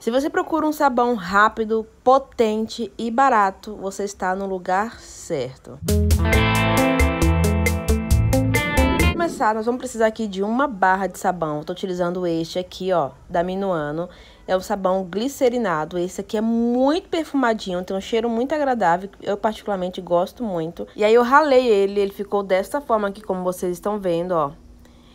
Se você procura um sabão rápido, potente e barato, você está no lugar certo. Para começar, nós vamos precisar aqui de uma barra de sabão. Estou utilizando este aqui, ó, da Minuano. É o sabão glicerinado. Esse aqui é muito perfumadinho, tem um cheiro muito agradável. Eu particularmente gosto muito. E aí eu ralei ele, ele ficou dessa forma aqui, como vocês estão vendo, ó.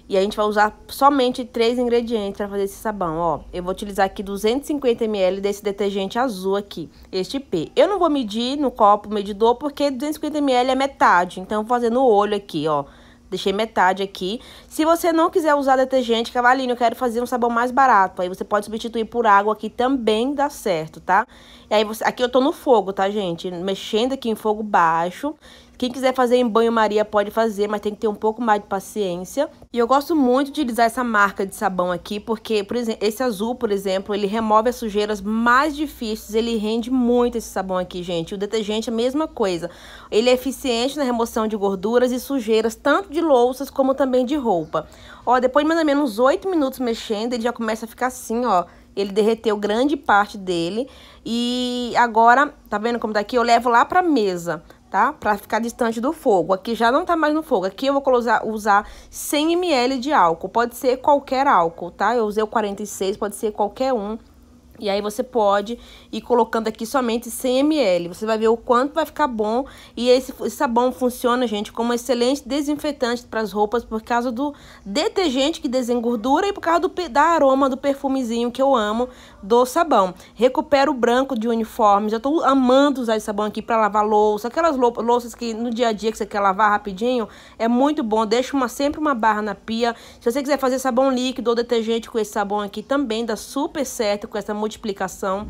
E a gente vai usar somente três ingredientes para fazer esse sabão, ó. Eu vou utilizar aqui 250 ml desse detergente azul aqui, este P. Eu não vou medir no copo medidor porque 250 ml é metade, então vou fazer no olho aqui, ó. Deixei metade aqui. Se você não quiser usar detergente, cavalinho, eu quero fazer um sabão mais barato. Aí você pode substituir por água aqui também dá certo, tá? E aí você... Aqui eu tô no fogo, tá, gente? Mexendo aqui em fogo baixo. Quem quiser fazer em banho-maria pode fazer, mas tem que ter um pouco mais de paciência. E eu gosto muito de utilizar essa marca de sabão aqui, porque, por exemplo, esse azul, por exemplo, ele remove as sujeiras mais difíceis, ele rende muito esse sabão aqui, gente. O detergente é a mesma coisa. Ele é eficiente na remoção de gorduras e sujeiras, tanto de louças como também de roupa. Ó, depois de mais ou menos 8 minutos mexendo, ele já começa a ficar assim, ó, ele derreteu grande parte dele. E agora, tá vendo como tá aqui? Eu levo lá pra mesa tá? Pra ficar distante do fogo. Aqui já não tá mais no fogo. Aqui eu vou usar, usar 100 ml de álcool. Pode ser qualquer álcool, tá? Eu usei o 46, pode ser qualquer um e aí você pode ir colocando aqui somente 100 ml. Você vai ver o quanto vai ficar bom. E esse, sabão funciona, gente, como um excelente desinfetante para as roupas por causa do detergente que desengordura e por causa do da aroma do perfumezinho que eu amo do sabão. Recupera o branco de uniformes. Eu estou amando usar esse sabão aqui para lavar louça, aquelas louças que no dia a dia que você quer lavar rapidinho, é muito bom. Deixa uma sempre uma barra na pia. Se você quiser fazer sabão líquido ou detergente com esse sabão aqui também dá super certo com essa multiplicação.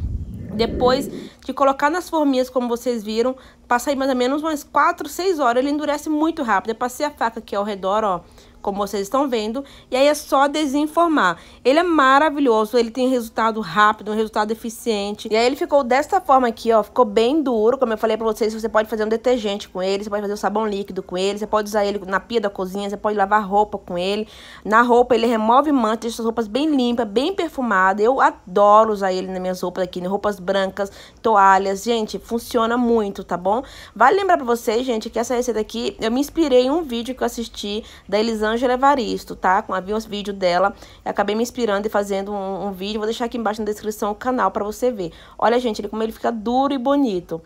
Depois de colocar nas forminhas, como vocês viram, passa aí mais ou menos umas 4, 6 horas, ele endurece muito rápido. Eu passei a faca aqui ao redor, ó, como vocês estão vendo, e aí é só desenformar. Ele é maravilhoso, ele tem resultado rápido, um resultado eficiente. E aí ele ficou dessa forma aqui, ó, ficou bem duro, como eu falei pra vocês, você pode fazer um detergente com ele, você pode fazer um sabão líquido com ele, você pode usar ele na pia da cozinha, você pode lavar roupa com ele. Na roupa ele remove manchas, deixa as roupas bem limpas, bem perfumadas. Eu adoro usar ele nas minhas roupas aqui, né? roupas brancas, toalhas. Gente, funciona muito, tá bom? Vale lembrar pra vocês, gente, que essa receita aqui, eu me inspirei em um vídeo que eu assisti da Elisângela Ângela Evaristo, tá? com vi uns vídeos dela, acabei me inspirando e fazendo um, um, vídeo, vou deixar aqui embaixo na descrição o canal para você ver. Olha, gente, ele, como ele fica duro e bonito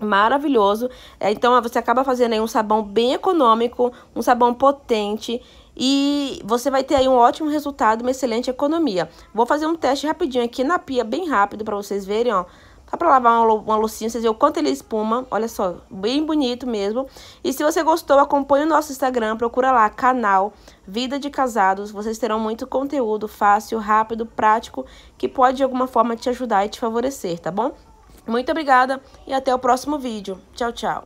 maravilhoso. É, então, você acaba fazendo aí um sabão bem econômico, um sabão potente e você vai ter aí um ótimo resultado, uma excelente economia. Vou fazer um teste rapidinho aqui na pia, bem rápido, para vocês verem, ó. Dá pra lavar uma, uma loucinha, vocês vê o quanto ele espuma. Olha só, bem bonito mesmo. E se você gostou, acompanhe o nosso Instagram, procura lá, canal Vida de Casados. Vocês terão muito conteúdo fácil, rápido, prático, que pode de alguma forma te ajudar e te favorecer, tá bom? Muito obrigada e até o próximo vídeo. Tchau, tchau!